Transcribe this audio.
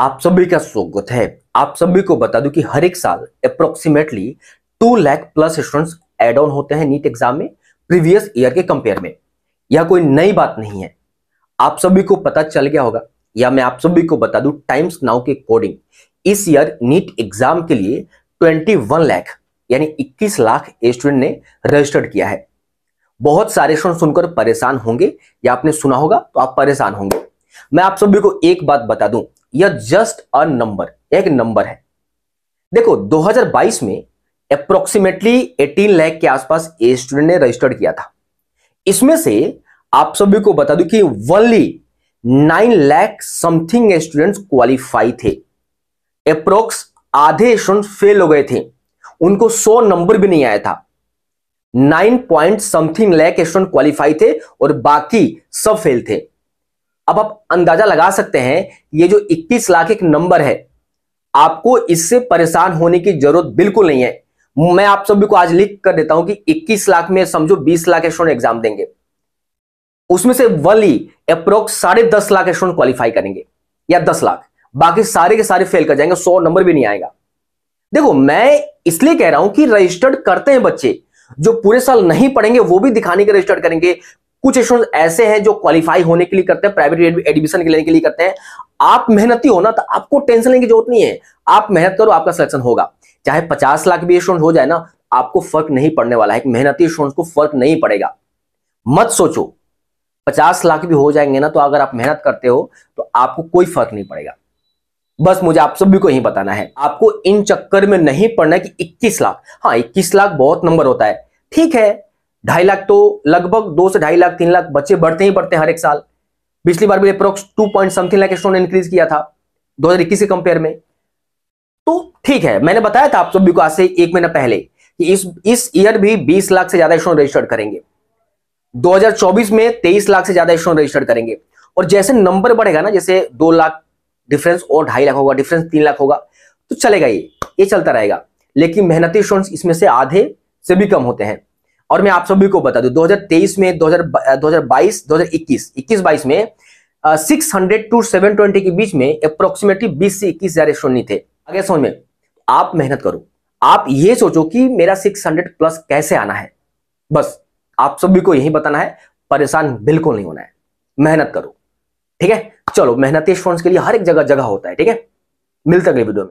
आप सभी का स्वागत है आप सभी को बता दूं कि हर एक साल approximately two lakh plus students add on होते हैं नीट एग्जाम में प्रीवियस ईयर के कंपेयर में यह कोई नई बात नहीं है आप सभी को पता चल गया होगा या मैं आप सभी को बता दूं टाइम्स नाउ के अकॉर्डिंग इस ईयर नीट एग्जाम के लिए 21 लाख यानी 21 लाख स्टूडेंट ने रजिस्टर्ड किया है बहुत सारे स्टूडेंट सुनकर परेशान होंगे या आपने सुना होगा तो आप परेशान होंगे मैं आप सभी को एक बात बता दूं या जस्ट अ नंबर एक नंबर है देखो 2022 में अप्रोक्सीमेटली 18 लाख के आसपास ए स्टूडेंट ने रजिस्टर्ड किया था इसमें से आप सभी को बता दूं कि only 9 lakh something students qualify थे अप्रोक्स आधे स्टूडेंट फेल हो गए थे उनको 100 नंबर भी नहीं आया था 9 point something lakh student qualify थे और बाकी सब फेल थे अब आप अंदाजा लगा सकते हैं ये जो 21 लाख एक नंबर है आपको इससे परेशान होने की जरूरत बिल्कुल नहीं है मैं आप सभी को आज लिख कर देता हूं कि 21 लाख में समझो 20 लाख स्टूडेंट एग्जाम देंगे उसमें से वनली अप्रोक्स साढ़े दस लाख स्टूडेंट क्वालिफाई करेंगे या दस लाख बाकी सारे के सारे फेल कर जाएंगे सौ नंबर भी नहीं आएगा देखो मैं इसलिए कह रहा हूं कि रजिस्टर्ड करते हैं बच्चे जो पूरे साल नहीं पढ़ेंगे वो भी दिखाने के रजिस्टर्ड करेंगे कुछ स्टूडेंट ऐसे हैं जो क्वालिफाई होने के लिए करते हैं प्राइवेट एडमिशन लेने के लिए करते हैं आप मेहनती हो ना तो आपको टेंशन लेने की जरूरत नहीं है आप मेहनत करो आपका सिलेक्शन होगा चाहे पचास लाख भी स्टूडेंट हो जाए ना आपको फर्क नहीं पड़ने वाला है मेहनती स्टूडेंट को फर्क नहीं पड़ेगा मत सोचो पचास लाख भी हो जाएंगे ना तो अगर आप मेहनत करते हो तो आपको कोई फर्क नहीं पड़ेगा बस मुझे आप सभी को यही बताना है आपको इन चक्कर में नहीं पड़ना कि 21 लाख हाँ 21 लाख बहुत नंबर होता है ठीक है ढाई लाख तो लगभग दो से ढाई लाख तीन लाख बच्चे बढ़ते ही बढ़ते हर एक साल पिछली बार भी approx two point something lakh student increase किया था दो के कंपेयर में तो ठीक है मैंने बताया था आप सभी को आज से एक महीना पहले कि इस इस ईयर भी बीस लाख से ज्यादा स्टूडेंट रजिस्टर्ड करेंगे 2024 में 23 लाख से ज्यादा स्टूडेंट रजिस्टर्ड करेंगे और जैसे नंबर बढ़ेगा ना जैसे दो लाख डिफरेंस और ढाई लाख होगा डिफरेंस तीन लाख होगा तो चलेगा ये ये चलता रहेगा लेकिन मेहनती स्टूडेंट्स इसमें से आधे से भी कम होते हैं और मैं आप सभी को बता हजार 2023 में दो 2022 2021 21 22 में six hundred to seven twenty के बीच में अप्रोक्सीमेटली बीस से इक्कीस हजार स्टूडेंट थे आगे समझ में आप मेहनत करो आप ये सोचो कि मेरा सिक्स हंड्रेड प्लस कैसे आना है बस आप सभी को यही बताना है परेशान बिल्कुल नहीं होना है मेहनत करो ठीक है चलो मेहनती स्टूडेंट्स के लिए हर एक जगह जगह होता है ठीक है मिलते अगले वीडियो में